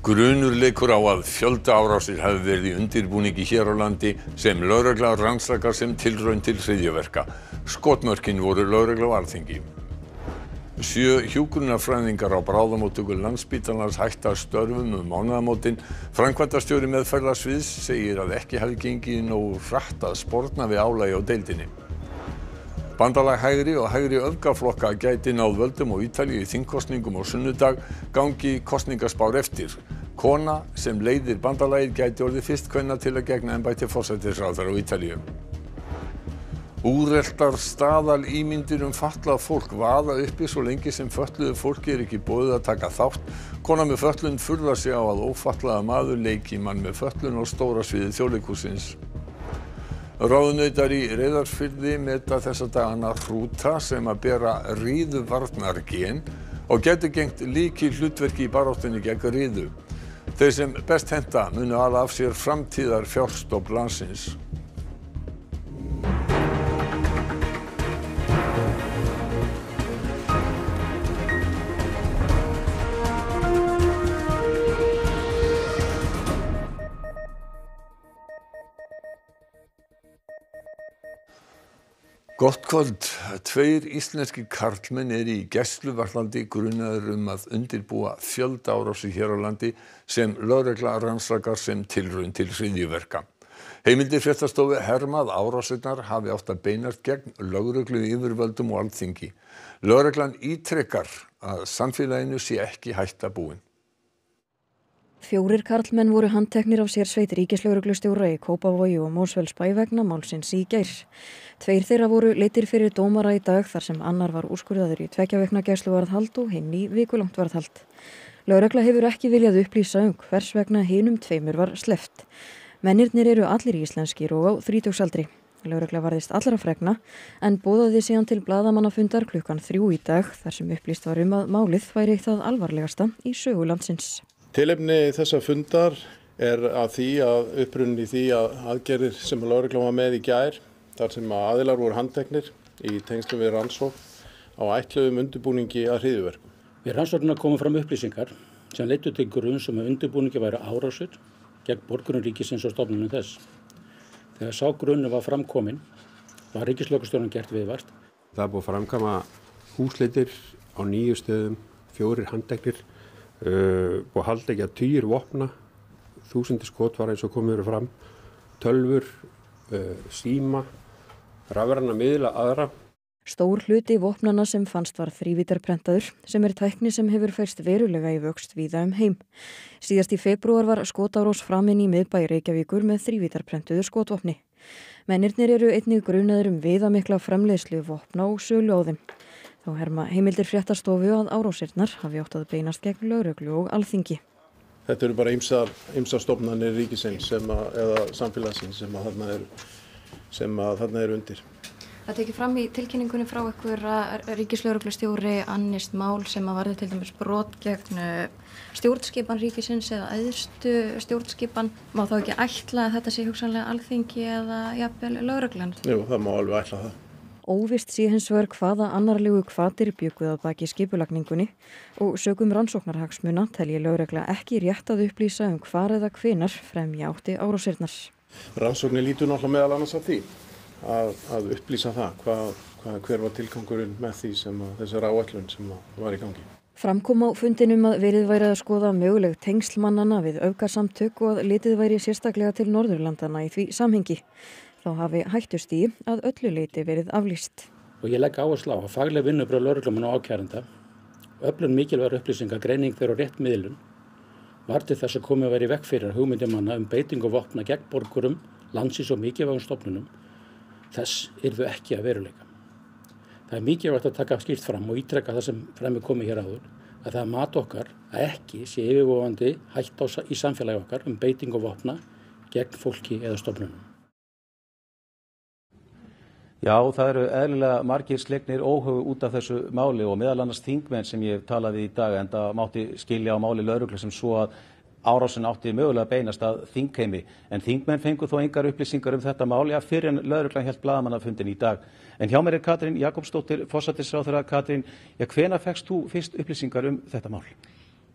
grunur leikur á að fjöldaárásir hafi verið í undirbúningi hér á landi sem lögregla rannsakar sem tilraun til hryðjuverka skotmörkin voru lögregla á Alþingi Sjö hjúgrunafræðingar á bráðamóttöku landsbítalans hætta störfum um mánuðamótin. Frankvæntastjóri meðferðarsviðs segir að ekki hafi gengið nógu frætt að spórna við álægi á deildinni bandalag hægri og hægri öfgaflokka gæti náð völdum á Ítalíu í þingkosningum á sunnudag gangi kosningaspár eftir kona sem leiðir bandalagið gæti orðið fyrst kvenna til að gegna embætti forsætisráðherra á Ítalíu úreltar staðalímyndir um fatlað fólk vaða uppi svo lengi sem fölluðu fólki er ekki bóðið að taka þátt kona með föllun furðar sig á að ófatlaða maður leiki mann með föllun á stóra sviði þjóðleikúsins ráðunautar í Reyðarsfyrði meta þessa dagana hrúta sem að bera ríðuvarnargen og getur gengt líki hlutverki í baráttunni gegn ríðu. Þeir sem best henta munu ala af sér framtíðar fjárstopp landsins. Gott kvöld. Tveir íslenski karlmenn er í gæsluvarlandi grunaður um að undirbúa fjöldárási hér á landi sem lögregla rannsakar sem tilrönd til hriðjverka. Heimildir fjöttastofu hermað árásinnar hafi átt að beinast gegn lögreglu yfirvöldum og alþingi. Lögreglan ítrekkar að samfélaginu sé ekki hægt að búin. Fjórir karlmenn voru handteknir á sér sveitir íkislauruglustjóra í Kópavogi og Mósveldsbæ vegna málsins í gær. Tveir þeirra voru litir fyrir dómara í dag þar sem annar var úrskurðaður í tvekjaveikna gæsluvarðhald og hinn í vikulangt varðhald. Lauregla hefur ekki viljað upplýsa um hvers vegna hinum tveimur var sleft. Mennirnir eru allir íslenskir og á þrítjóksaldri. Lauregla varðist allra fregna en bóðaði síðan til bladamannafundar klukkan þrjú í dag þar sem upplýst var um að málið væri eitt af alvarlegasta í sögulandsins. Tilefni þessa fundar er að því að upprunni því að aðgerðir sem lauregla var með í gær þar sem að aðilar voru handteknir í tengslu við rannsók á ætluðum undirbúningi að hriðuverku. Við rannsóknuna komum fram upplýsingar sem leittu til grunn sem um að undirbúningi væri árásur gegn borgurinn ríkisins og stofnunum þess. Þegar sá grunnu var framkomin var ríkislökustjónan gert viðvart. Það er búið að framkama húsleitir á nýju stöðum, fjórir handteknir, uh, búið að halda ekki að týjir vopna, þúsundir skotvar eins og komur fram, tölfur, uh, síma rafverðan að miðla aðra. Stór hluti vopnana sem fannst var þrývítarprentaður sem er tækni sem hefur fæst verulega í vöxt viða um heim. Síðast í februar var skotárós framinn í miðbæ Reykjavíkur með þrývítarprentuðu skotvopni. Mennirnir eru einnig grunaður um viðamikla fremleyslu vopna og sölu á þeim. Þá herma heimildir fréttastofu að árósirnar hafi ótt að beinast gegn lauruglu og alþingi. Þetta eru bara ymsar stofnanir ríkisins sem að, eða samfélagsins sem að þarna eru sem að þarna eru undir. Það tekið fram í tilkynningunni frá ekkur að uh, ríkislauruglustjóri annist mál sem að varði til dæmis brotlegnu uh, stjórnskipan ríkisins eða aðstu stjórnskipan. Má þá ekki ætla að þetta sé hugsanlega alþingi eða jafnvel lauruglan? Jú, það má alveg ætla það. Óvist sé hins vegar hvaða annarlegu kvadir bjökuð að baki skipulagningunni og sögum rannsóknarhagsmuna telji laurugla ekki rétt að upplýsa um hvar eða hvenar fremjátti árásirnar. Rannsóknir lítur náttúrulega meðal annars af því að, að upplýsa það hvað, hvað, hver var tilgangurinn með því sem að, þessar áallun sem var í gangi. Framkom á fundinum að verið væri að skoða möguleg tengslmannana við aukarsamtök og að litið væri sérstaklega til Norðurlandana í því samhengi. Þá hafi hættust í að öllu leiti verið aflýst. Og ég legg áherslu á að fagleg vinnubröð lörglumann og ákjæranda, öllum mikilvægur upplýsingar, greining þeirra og rétt miðlun var til þess að komi að vera í vekk fyrir hugmyndum manna um beiting og vopna gegn borgurum, landsins og mikilvægum stofnunum, þess yrðu ekki að veruleika. Það er mikilvægt að taka skýrt fram og ítrekka það sem fremur komið hér áður, að það mat okkar að ekki sé yfirvofandi hætt á, í samfélagi okkar um beiting og vopna gegn fólki eða stofnunum. Já, það eru eðlilega margir slegnir óhug út af þessu máli og meðal annars þingmenn sem ég talaði í dag en það mátti skilja á máli lauruglu sem svo að árásin átti mögulega að beinast að þingheimi en þingmenn fengur þó engar upplýsingar um þetta máli að fyrir en lauruglan helt blagamannafundin í dag. En hjá mér er Katrín Jakobsdóttir, fósættisráþurra. Katrín, já hvena fegst þú fyrst upplýsingar um þetta mál?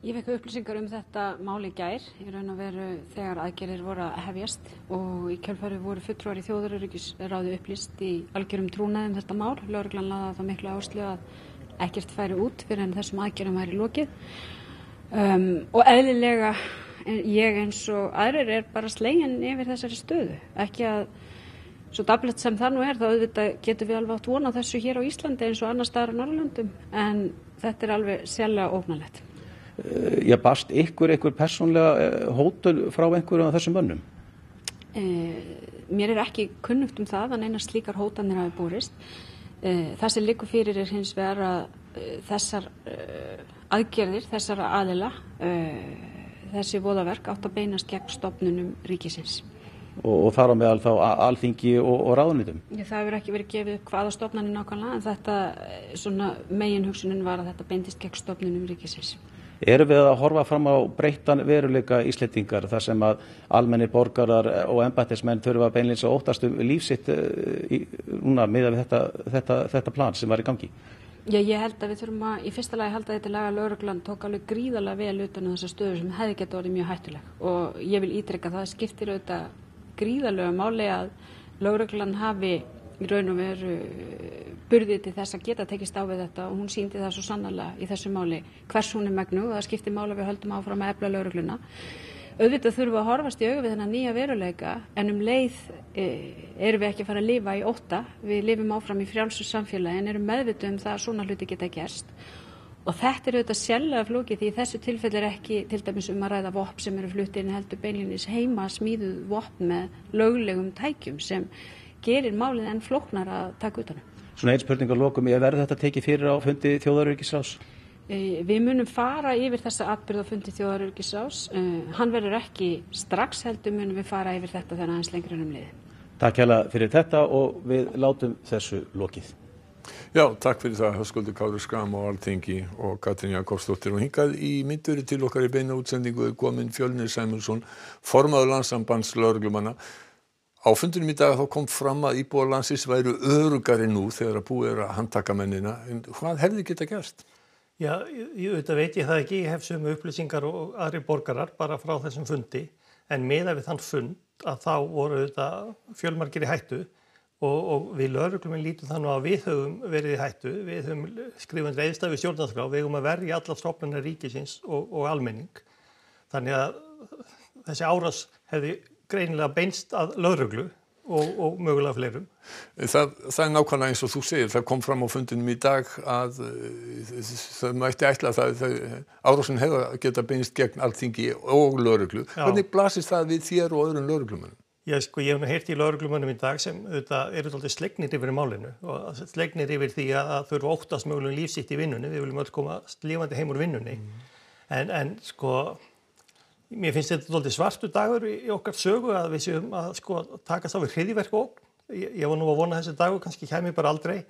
Ég fekk upplýsingar um þetta máli gær í raun og veru þegar aðgerir voru að hefjast og í kjálfari voru fulltrúar í þjóðuröryggis ráðu upplýst í algjörum trúnaðum þetta mál. Lörglann laða það miklu áslög að ekkert færi út fyrir en þessum aðgerum væri lókið um, og eðlilega ég eins og aðrir er bara slegin yfir þessari stöðu, ekki að Svo daflett sem það nú er, þá auðvitað getur við alveg átt vona þessu hér á Íslandi eins og annar staðar á Norrlöndum, en þetta er alveg sérlega ógnalett. Já, eh, bast ykkur eitthvað persónlega eh, hótel frá einhverjum af þessum mönnum? E, mér er ekki kunnugt um það að neina slíkar hótanir hafi búrist. E, það sem likur fyrir er hins vegar að e, þessar aðgerðir, þessar aðila, þessi voðaverk átt að beinast gegn stopnunum ríkisins. Og, og þar á meðal þá alþingi og, og ráðunitum? Það hefur ekki verið gefið upp hvaða stopnarnir nákvæmlega en þetta, svona megin hugsunin var að þetta beindist gegn stopnunum ríkisins. Erum við að horfa fram á breyttan veruleika íslettingar þar sem að almenni borgarar og embættismenn þurfa beinleins að óttast um lífsitt eh, núna með þetta, þetta, þetta plan sem var í gangi? Já, ég held að við þurfum að í fyrsta lagi halda þetta laga lauruglan tók alveg gríðarlega vel utan um þessar stöður sem hefði gett orðið mjög hættuleg og ég vil ítrykka það skiptir auðvitað gríðarlega máli að lauruglan hafi í raun og veru uh, burðið til þess að geta tekist á við þetta og hún síndi það svo sannala í þessu máli hvers hún er megnu og það skipti mála við höldum áfram að ebla laurugluna. Auðvitað þurfum við að horfast í auðvitað þennan nýja veruleika en um leið e, erum við ekki að fara að lifa í óta, við lifum áfram í frjálsum samfélagi en erum meðvituð um það að svona hluti geta gerst og þetta er auðvitað sjálflega flókið því þessu tilfell er ekki til dæmis um að ræða vopn sem eru flutin heldur beinlinis heima smíðuð vopn með löglegum tækjum sem gerir málið enn floknar að taka utan það. Um. Svona einn spurning á lokum, er verið þetta tekið fyrir á fundi þjóðarauðvíkisrás? Eh, við munum fara yfir þessa atbyrð á fundi þjóðarauðvíkisrás. Eh, hann verður ekki strax heldur munum við fara yfir þetta þannig aðeins lengur en um liðin. Takk hella fyrir þetta og við látum þessu lokið. Já, takk fyrir það Höskuldur Káru Skam á Altingi og Katrin Jakobsdóttir og hingað í mynduri til okkar í beina útsendingu er gómin Fjölnir Sæmursson, formaður landsambands laurglumanna á fundinum í dag kom fram að íbúar landsins væru öruggari nú þegar búið er að handtaka mennina hvað hefði getað gerst? Já, auðvitað veit ég það ekki ég hef sömu upplýsingar og aðri borgarar bara frá þessum fundi en meða við þann fund að þá voru auðvitað fjölmarkir í hættu og, og við lögurgluminn lítum þannig að við höfum verið í hættu við höfum skrifin reyðstafi sjálfnarskrá við höfum að verja allar stofnarnar ríkisins og, og almenning þannig að þessi áras hefði greinilega beinst að lauruglu og, og mögulega fleirum. Það, það er nákvæmlega eins og þú segir, það kom fram á fundinum í dag að eh, það mætti ætla að árásun hefða geta beinst gegn alltingi og lauruglu. Já. Hvernig blasist það við þér og öðrum lauruglumannum? Já, sko, ég hef nú heyrt í lauruglumannum í dag sem auðvitað eru alltaf slegnir yfir málinu og slegnir yfir því að þau eru óttast mögulega lífsitt í vinnunni, við viljum öll komast lífandi heim úr vinnunni, mm. en, en sko Mér finnst þetta doldið svartu dagur í okkar sögu að við séum að sko takast á við hriðiverku og ég, ég var nú að vona þessi dagur, kannski hæmi bara aldrei.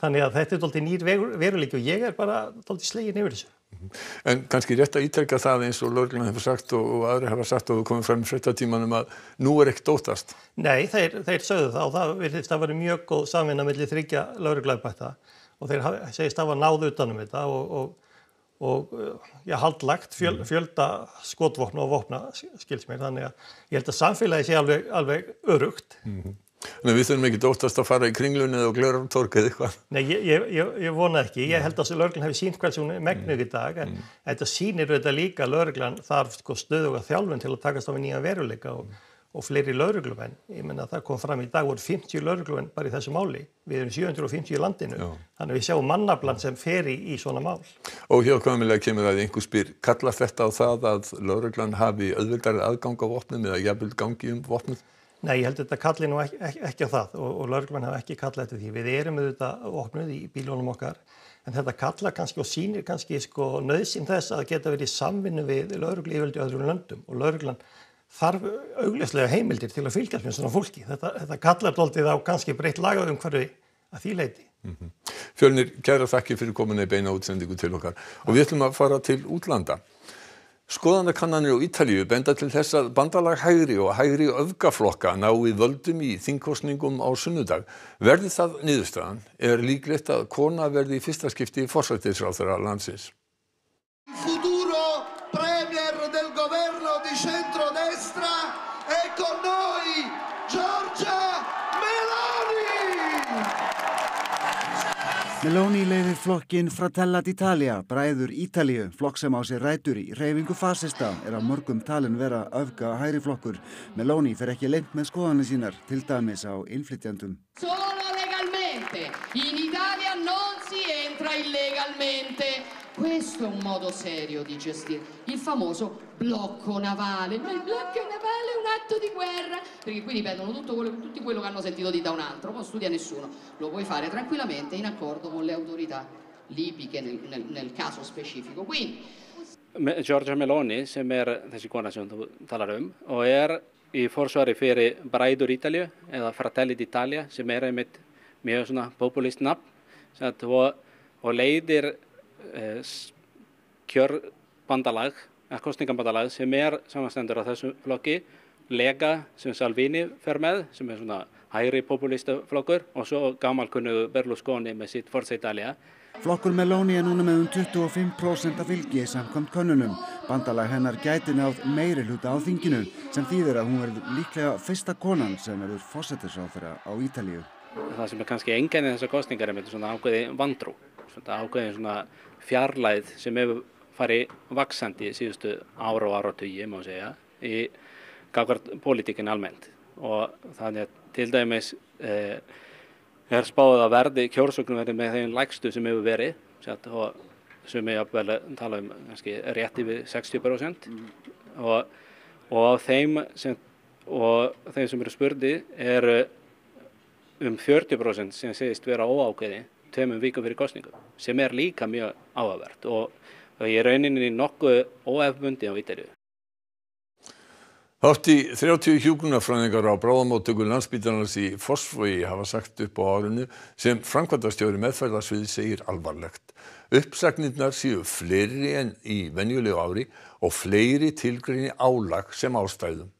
Þannig að þetta er doldið nýr veruleik og ég er bara doldið slegin yfir þessu. Mhm. En kannski rétt að ítækja það eins og Lörglun hefur sagt og, og aðri hefur sagt og komið fram fréttatímanum að nú er ekkert ótast. Nei, þeir, þeir sögðu það og það verðist að vera mjög góð samvinna millir þryggja Lörglun bæta og þeir segist að hafa náðu utanum þetta og, og og eh, já, haldlagt fjöl, mm. fjölda skotvopna og vopna skils mér þannig að ég held að samfélagi sé alveg, alveg örugt mm -hmm. Þannig að við þurfum ekki dóttast að fara í kringlunni og glöra um torkið eitthvað Nei, ég, ég, ég vona ekki, ég held að löglan hefði sínt hversu megnug mm. í dag en mm. þetta sínir þetta líka löglan þarf sko, stöðuga þjálfun til að takast á við nýja veruleika og mm og fleiri lauruglumenn, ég menna það kom fram í dag voru 50 lauruglumenn bara í þessu máli við erum 750 í landinu Já. þannig að við sjáum mannablan sem fer í, í svona mál Og hjá komilega kemur að einhver spyr kalla þetta á það að lauruglan hafi auðvöldari aðgang á vopnum eða jafnvöld gangi um vopnum? Nei, ég held að þetta kalli nú ekki, ekki, ekki á það og, og lauruglumenn hafa ekki kallað eftir því við erum auðvitað vopnuð í bílónum okkar en þetta kalla kannski og sínir kannski sko nöðsinn þess að geta verið samvinnu við lauruglu yfiröldi öðrum löndum og lauruglan þarf auglislega heimildir til að fylgjast með svona fólki. Þetta, þetta kallar doldið á kannski breytt lagað um hverju að því leiti. Mm -hmm. Fjörnir, kæra þakki fyrir kominu í beina útsendingu til okkar og við ætlum að fara til útlanda. Skoðanakannanir á Ítalju benda til þess að bandalag hægri og hægri öfgaflokka ná í völdum í þingkostningum á sunnudag. Verði það niðurstaðan er líklegt að kona verði í fyrsta skipti í forsættisráþara landsins. Meloni leiðir flokkin Fratellat Italia, bræður Ítalíu, flokk sem á sér rætur í reyfingu fasista er á mörgum talin vera öfga hæri flokkur. Meloni fer ekki lengt með skoðanir sínar, til dæmis á innflytjandum. parte. In Italia non si entra illegalmente. Questo è un modo serio di gestire il famoso blocco navale. Ma il blocco navale è un atto di guerra. Perché qui ripetono tutto quello, tutto quello che hanno sentito di da un altro, non studia nessuno. Lo puoi fare tranquillamente in accordo con le autorità libiche nel, nel, nel caso specifico. Quindi, Giorgia Meloni, se eh, er þessi kona sem þú talar um og er í fórsvari fyrir Bræður Ítalju eða Fratelli d'Italia sem er einmitt mjög svona populíst nafn og, og leiðir eh, kjörbandalag, eh, kostningabandalag sem er samanstendur á þessu flokki, Lega sem Salvini fer með sem er svona hægri populísta flokkur og svo gammalkunnu Berlusconi með sitt Forza Italia. Flokkur Meloni er núna með um 25% af fylgi samkvæmt konunum. Bandalag hennar gæti náð meiri hluta á þinginu sem þýðir að hún verður líklega fyrsta konan sem verður fósettisráð þeirra á Ítalíu það sem er kannski engennið þessar kostningar er svona ákveði vandrú, svona ákveði svona fjarlæð sem hefur farið vaksandi síðustu ára og áratögi, má segja, í gafkvært pólitíkinn almennt og þannig að til dæmis eh, er spáðið að verði, kjórsögnum verði með þeim lægstu sem hefur verið sett, og sem ég vel tala um kannski rétti við 60% mm. og, og þeim sem, og þeim sem eru spurði eru um 40% sem segist vera óákveði tveimum vikum fyrir kostningu sem er líka mjög áhagvert og ég er rauninni nokkuð óefbundi á Ítalju. Hátt í 30 hjúkunarfræðingar á bráðamáttöku landsbytarnas í Fossfói hafa sagt upp á árunni sem framkvæmdastjóri meðfæðarsvið segir alvarlegt. Uppsagnirnar séu fleiri en í venjulegu ári og fleiri tilgrinni álag sem ástæðum.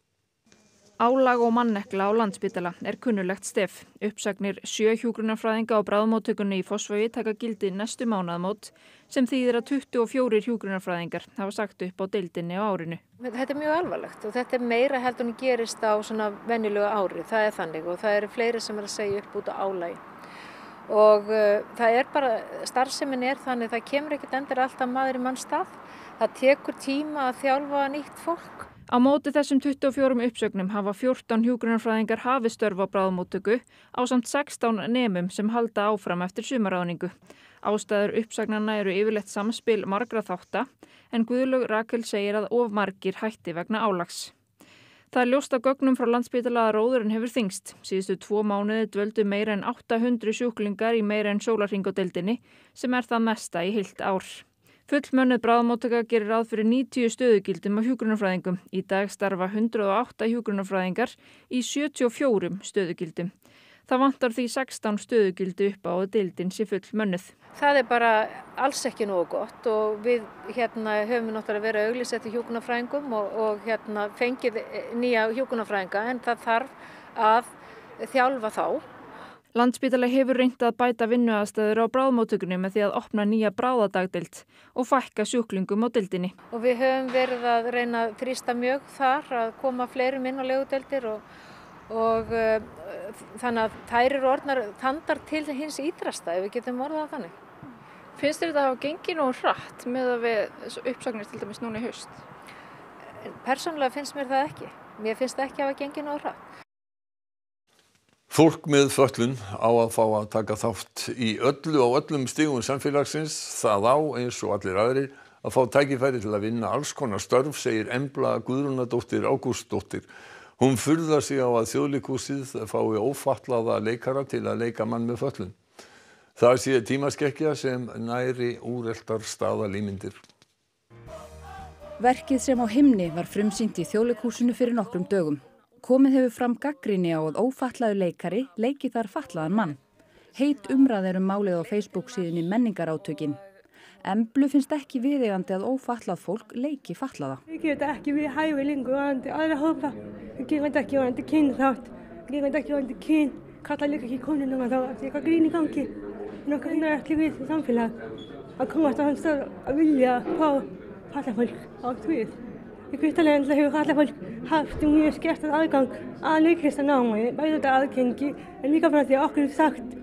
Álag og mannekla á landsbytala er kunnulegt stef. Uppsagnir sjöhjúgrunarfræðinga á bráðmáttökunni í Fossvögi taka gildi næstu mánaðmót sem þýðir að 24 hjúgrunarfræðingar hafa sagt upp á deildinni á árinu. Þetta er mjög alvarlegt og þetta er meira heldur en gerist á svona venniluga ári. Það er þannig og það eru fleiri sem er að segja upp út á álagi. Og uh, það er bara, starfseminn er þannig það kemur ekkert endur alltaf maður í mann stað. Það tekur tíma að þjálfa nýtt fólk Á móti þessum 24 uppsögnum hafa 14 hjúgrunarfræðingar hafi störf á bráðmóttöku á samt 16 nefnum sem halda áfram eftir sumaráðningu. Ástæður uppsagnarna eru yfirlegt samspil margra þáttar en Guðlug Rakel segir að of margir hætti vegna álags. Það er ljóst að gögnum frá landsbytalaða róðurinn hefur þingst. Síðustu tvo mánuði dvöldu meira en 800 sjúklingar í meira en sólarhingodeldinni sem er það mesta í hilt ár. Fullmönnuð bráðmóttaka gerir ráð fyrir 90 stöðugildum á hjógrunafræðingum. Í dag starfa 108 hjógrunafræðingar í 74 stöðugildum. Það vantar því 16 stöðugildu upp á að deildin sé fullmönnuð. Það er bara alls ekki nógu gott og við hérna, höfum náttúrulega verið að auglýsa þetta hjógrunafræðingum og, og hérna, fengið nýja hjógrunafræðinga en það þarf að þjálfa þá Landspítali hefur reynt að bæta vinnuaðstæður á bráðmótökunni með því að opna nýja bráðadagdild og fækka sjúklingum á dildinni. Og við höfum verið að reyna að þrýsta mjög þar að koma fleirum inn á legudeldir og, og uh, þannig að þær eru orðnar tandar til hins ídrasta ef við getum orðað þannig. Finnst þér þetta að hafa gengið nú hratt með að við uppsagnir til dæmis núna í haust? Personlega finnst mér það ekki. Mér finnst það ekki að hafa gengið nú hratt. Fólk með föllun á að fá að taka þátt í öllu á öllum stígum samfélagsins, það á eins og allir aðrir að fá tækifæri til að vinna alls konar störf, segir Embla Guðrúnadóttir Ágústdóttir. Hún fyrðar sig á að þjóðlikúsið fái ófallaða leikara til að leika mann með föllun. Það sé tímaskekkja sem næri úreltar staðalýmyndir. Verkið sem á himni var frumsýnd í þjóðlikúsinu fyrir nokkrum dögum. Komið hefur fram gaggrinni á að ófallaðu leikari leiki þar fallaðan mann. Heit umræð eru um málið á Facebook síðan í menningarátökinn. Emblu finnst ekki viðegandi að ófallað fólk leiki fallaða. Við gerum þetta ekki við hæfi lengur varandi aðra hópa. Við gerum þetta ekki varandi kyn þátt. Við gerum þetta ekki varandi kyn. Kallar líka ekki konunum að þá að það er eitthvað grín í gangi. En okkar einar er allir við í samfélag að komast á hans stöð að vilja fá fallafólk á tvið. Kristalens hefur alltaf fólk haft mjög skertan aðgang að leikristanámi, bæðið út af aðgengi en líka frá því að okkur er sagt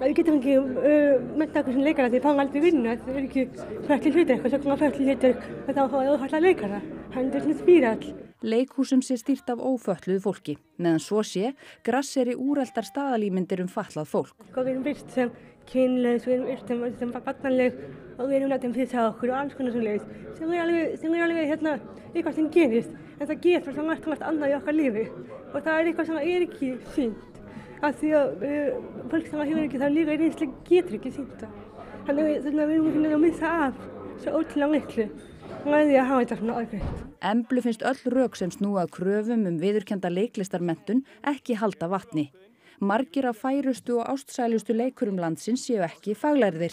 að við getum ekki uh, mennta okkur sem leikara því við fáum aldrei vinna það er ekki fætli hlutverk og sjökkum að fætli hlutverk þá er það ófætla leikara hann er svona spírall Leikhúsum sé stýrt af ófölluðu fólki meðan svo sé, grass er í úraldar staðalýmyndir um fallað fólk sko, Við erum byrst sem kynleis, við erum byrst sem, sem barnanleg og við erum nættið um því að okkur og alls konar svona leiðis sem er alveg, sem er alveg hérna, eitthvað sem gerist en það getur alltaf margt og margt annað í okkar lífi og það er eitthvað sem er ekki sínt af því að uh, fólk sem hefur ekki það líka í reynslega getur ekki sínt það þannig að við erum ekki náttúrulega að missa af svo ótrúlega miklu með því að hafa þetta svona aðgreitt. Emblu finnst öll rauk sem snúað kröfum um viðurkenda leiklistarmentun ekki halda vatni margir af færustu og ástsælustu leikurum landsins séu ekki faglærðir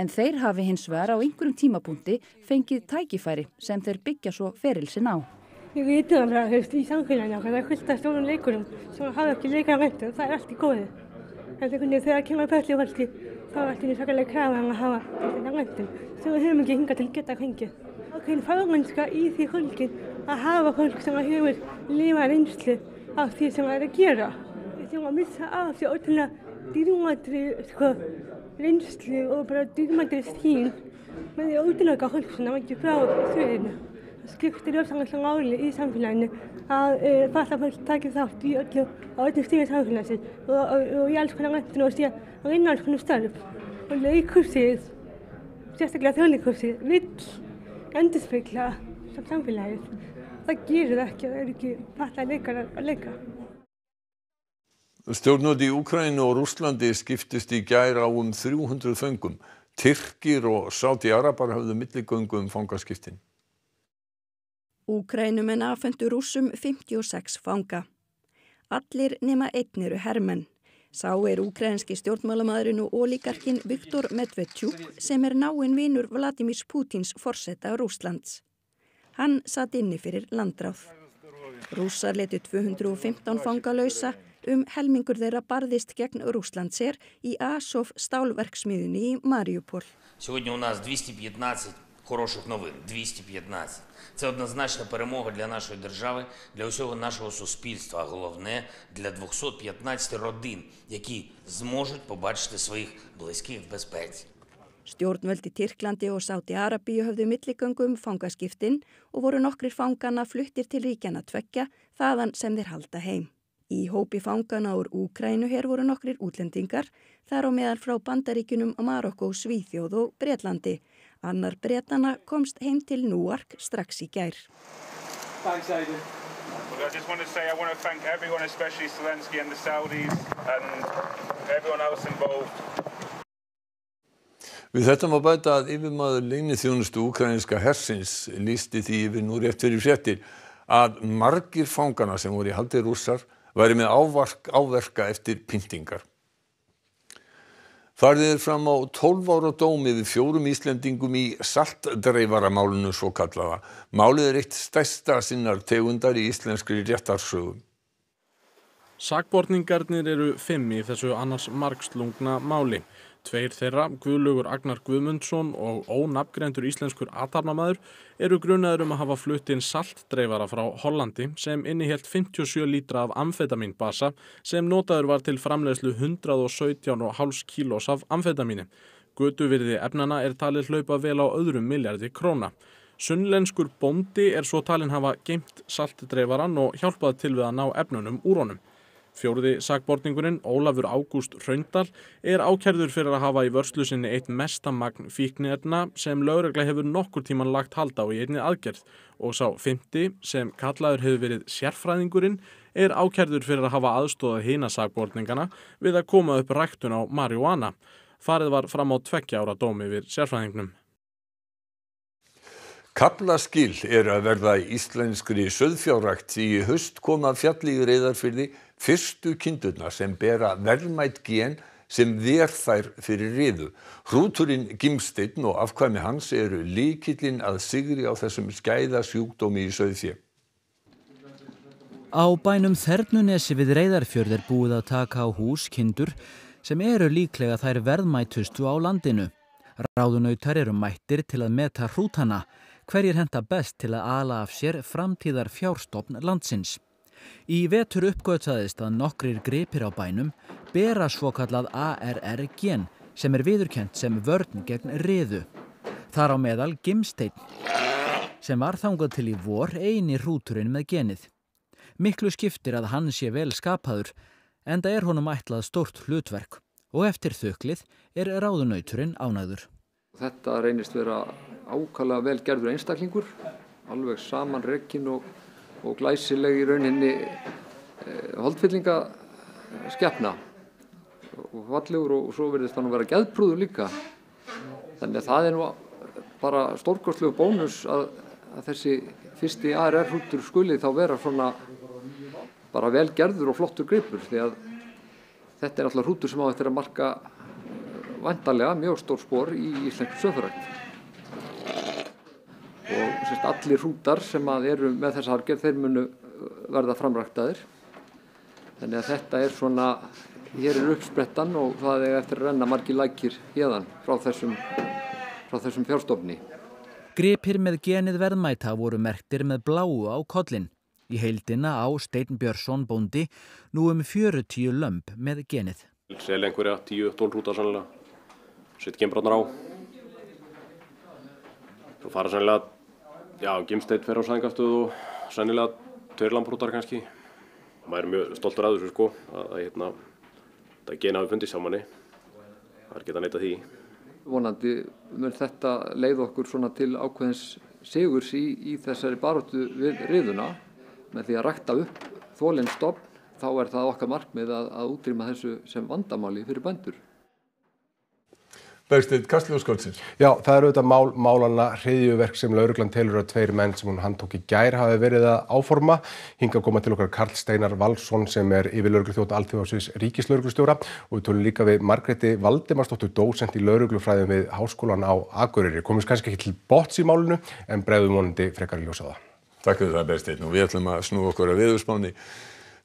en þeir hafi hins vegar á einhverjum tímapunkti fengið tækifæri sem þeir byggja svo feril sinn á. Ég veit alveg að hefst, í samfélaginu okkar það er fullt af stórum leikurum sem hafa ekki leikarvendur, það er allt í góði. En þegar það kemur börli og allt í, þá er allt í svakalega krafa um að hafa leikarvendur sem við höfum ekki hinga til geta fengið. Ákveðin fagmannska í því fólkin að hafa fólk sem hefur lifað einslu á því sem það er að gera sem að missa af þessu öllu dýrmættri sko, reynslu og bara dýrmættri stíl með því ótrúleika hálfsuna mætti frá sviðinu. Það skiptir ósangarslang áli í samfélaginu að e, fatlafólk takir þátt í öllu á öllum stíðum samfélagsins og, og, og í alls konar gættinu og síðan á einu alls konar starf. Og leikursið, sérstaklega þjóðleikursið, vill endurspegla samfélagið. Það gerir það ekki að það eru ekki fatla leikarar að leika stjórnvöld í Úkraínu og Rússlandi skiptust í gær á um þrjú hundruð föngum Tyrkir og Sádi arabar höfðu milligöngu um fangaskiptin Úkrænumenn afhendu rúsum 56 fanga. Allir nema einn eru herrmenn. Sá er úkrænski stjórnmálamadurinn og ólíkarkin Viktor Medvedtjúk sem er náinn vinur Vladimir Putins forsetta á Rúslands. Hann satt inni fyrir landráð. Rússar letu 215 fangalöysa um helmingur þeirra barðist gegn Rúslandser í Asof stálverksmiðunni í Mariupol. Сегодня у нас 215 хороших новин, 215. Це однозначна перемога для нашої держави, для усього нашого суспільства, а головне для 215 родин, які зможуть побачити своїх близьких в безпеці. Stjórnvöldi Tyrklandi og Sáti Arabíu höfðu milligöngum fangaskiptinn og voru nokkrir fangana fluttir til ríkjana tvekja þaðan sem þeir halda heim. Í hópi fangana úr Úkrænu hér voru nokkrir útlendingar, þar á meðal frá bandaríkunum Marokko, Svíþjóð og Breitlandi. Annar Breitana komst heim til Núark strax í gær. Thanks, well, say, everyone, and Saudis, and Við þetta má bæta að yfirmaður leini þjónustu ukrainska hersins lísti því yfir núri eftir í fjettir að margir fangana sem voru í haldi rússar væri með ávark, áverka eftir pyntingar. Farðið er fram á 12 ára dómi við fjórum Íslendingum í saltdreifaramálunu svo kallaða. Málið er eitt stærsta sinnar tegundar í íslenskri réttarsögum. Sakbortningarnir eru fimm í þessu annars margslungna máli. Tveir þeirra, Guðlugur Agnar Guðmundsson og ónafgrendur íslenskur aðtarnamæður eru grunaður um að hafa flutt inn saltdreifara frá Hollandi sem innihelt 57 lítra af amfetaminbasa sem notaður var til framlegslu 117,5 kílós af amfetamini. Gutuvirði efnana er talið hlaupa vel á öðrum miljardi króna. Sunnlenskur bondi er svo talin hafa geimt saltdreifaran og hjálpað til við að ná efnunum úr honum. Fjóruði sakborningurinn, Ólafur Ágúst Hraundal, er ákerður fyrir að hafa í vörslu sinni eitt mestamagn fíknirna sem lögregla hefur nokkur tíman lagt halda á í einni aðgerð og sá 50 sem kallaður hefur verið sérfræðingurinn er ákerður fyrir að hafa aðstóðað hína sakborningana við að koma upp ræktun á marihuana. Farið var fram á tvekkja ára dómi við sérfræðingnum kaflaskil eru að verða í íslenskri sauðfjárrækt í haust komu af fjalli í Reyðarfirði fyrstu kindurnar sem bera verðmætt gen sem ver þær fyrir riðu. Hrúturinn Gimsteinn og afkvæmi hans eru líkillinn að sigri á þessum skæðasjúkdómi í sauðfjö. Á bænum Þernunesi við Reyðarfjörð er búið að taka á hús kindur sem eru líklega þær verðmættustu á landinu. Ráðunautar eru mættir til að meta hrútana hverjir henda best til að ala af sér framtíðar fjárstofn landsins. Í vetur uppgötsaðist að nokkrir gripir á bænum bera svokallað ARR-gen sem er viðurkent sem vörn gegn riðu. Þar á meðal gimstein sem var þangað til í vor eini rúturinn með genið. Miklu skiptir að hann sé vel skapaður en það er honum ætlað stort hlutverk og eftir þauklið er ráðunauturinn ánæður. Þetta reynist vera ákvæmlega vel gerður einstaklingur, alveg saman rekkin og, og glæsileg í rauninni e, eh, holdfyllingaskefna og fallegur og, og svo verðist hann að vera geðprúður líka. Þannig að það er nú bara stórkostlegu bónus að, að þessi fyrsti ARR-húttur skuli þá vera svona bara vel gerður og flottur gripur því að þetta er alltaf húttur sem á þetta er að marka vandarlega mjög stór spór í íslensku söðurækt og sérst, allir hrútar sem eru með þessa hargerð þeir munu uh, verða framræktaðir þannig að þetta er svona hér er uppsprettan og það er eftir að renna margi lækir hérðan frá þessum, þessum fjárstofni Gripir með genið verðmæta voru merktir með bláu á kollin í heildina á Steinn Björnsson bóndi nú um 40 lömp með genið Sel einhverja 10-12 hrútar sannlega setja geimbrótnar á svo fara sannilega já, geimsteit fer á sæðingaftöð og sannilega törlambrútar kannski maður er mjög stoltur að þessu sko að hérna þetta gen hafi fundið samanni það er geta neyta því vonandi mun þetta leið okkur svona til ákveðins segurs í, í þessari baróttu við riðuna með því að rækta upp þólinnstofn þá er það okkar markmið að, að útrýma þessu sem vandamáli fyrir bændur Bergstedt, kastljóskvöldsins. Já, það eru auðvitað mál, málanna hriðjuverk sem lauruglan telur að tveir menn sem hún handtók í gær hafi verið að áforma. Hinga koma til okkar Karl Steinar Valsson sem er yfir laurugluþjóta alltíðásins ríkislauruglustjóra og við tölum líka við Margreti Valdimarsdóttur dósend í lauruglufræðum við Háskólan á Akureyri. Komist kannski ekki til bots í málunu en bregðum vonandi frekar í ljósaða. Takk fyrir það Bergstedt og við ætlum að snú okkur að viðurspáni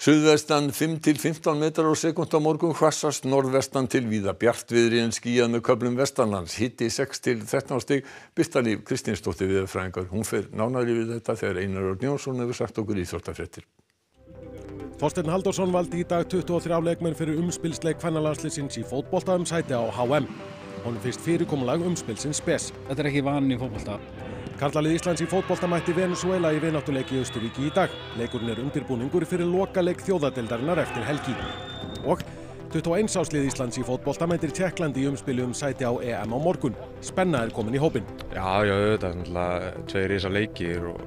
suðvestan fimm til fimmtán metrar á sekúndu á morgun hvassast norðvestan til víða bjartviðri en skýjað með köflum vestanlands hiti sex til þrettán stig Birta Líf Kristinsdóttir veðurfræðingur hún fer nánar yfir þetta þegar Einar Örn Jónsson hefur sagt okkur íþróttafrettir Þorstein Haldursson valdi í dag 23 leikmenn fyrir umspilsleik fennalandslisins í fótbolta um sæti á HM. Hún finnst fyrirkomulag umspilsins spes. Þetta er ekki vann í fótbolta. Karlalið Íslands í fótbolltamætti Venezuela í vináttuleiki Östuríki í dag. Leikurinn er undirbúningur fyrir lokaleik þjóðadeildarinnar eftir helgi. Og 21 áslið Íslands í fótbolltamættir Tjekklandi í umspilu um sæti á EM á morgun. Spenna er komin í hópin. Já, já, þetta er náttúrulega tveir ísaf leikir og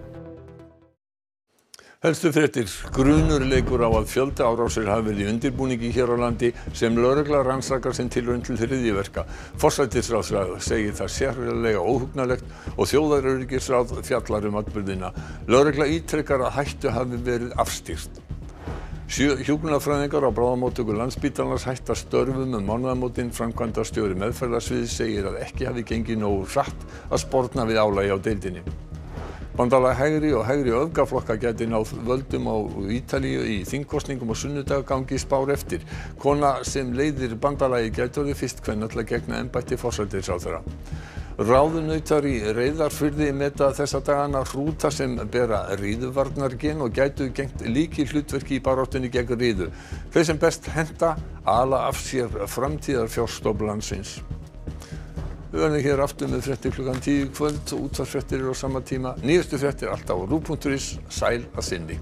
helstu fréttir grunur leikur á að fjöldaárásir hafi verið í undirbúningi hér á landi sem lögregla rannsakar sem tilraun til hryðjuverka forsætisráðherra segir það sérlega óhugnalegt og þjóðaröryggisráð fjallar um atbyrðina lögregla ítrekkar að hættu hafi verið afstýrt Sjö hjúknarfræðingar á bráðamóttöku landsbítalans hættar störfum um mánuðamótin framkvæmda stjóri meðferðarsvið segir að ekki hafi gengið nógu hratt að spórna við álægi á deildinni bandalag hægri og hægri öfgaflokka gæti náð völdum á Ítalíu í þingkosningum á sunnudag gangi spár eftir kona sem leiðir bandalagið gæti orðið fyrst kvenna til að gegna embætti forsætisráðherra ráðunautar í Reyðarfirði meta þessa dagana hrúta sem bera ríðuvarnargen og gætu gengt líki hlutverki í baráttunni gegn ríðu. Þeir sem best henda ala af sér framtíðar fjárstoflansins. Við verðum hér aftur með frettir klukkan 10 kvöld og útvarfrettir eru á sama tíma. Nýjastu frettir alltaf á rú.is. Sæl að sinni.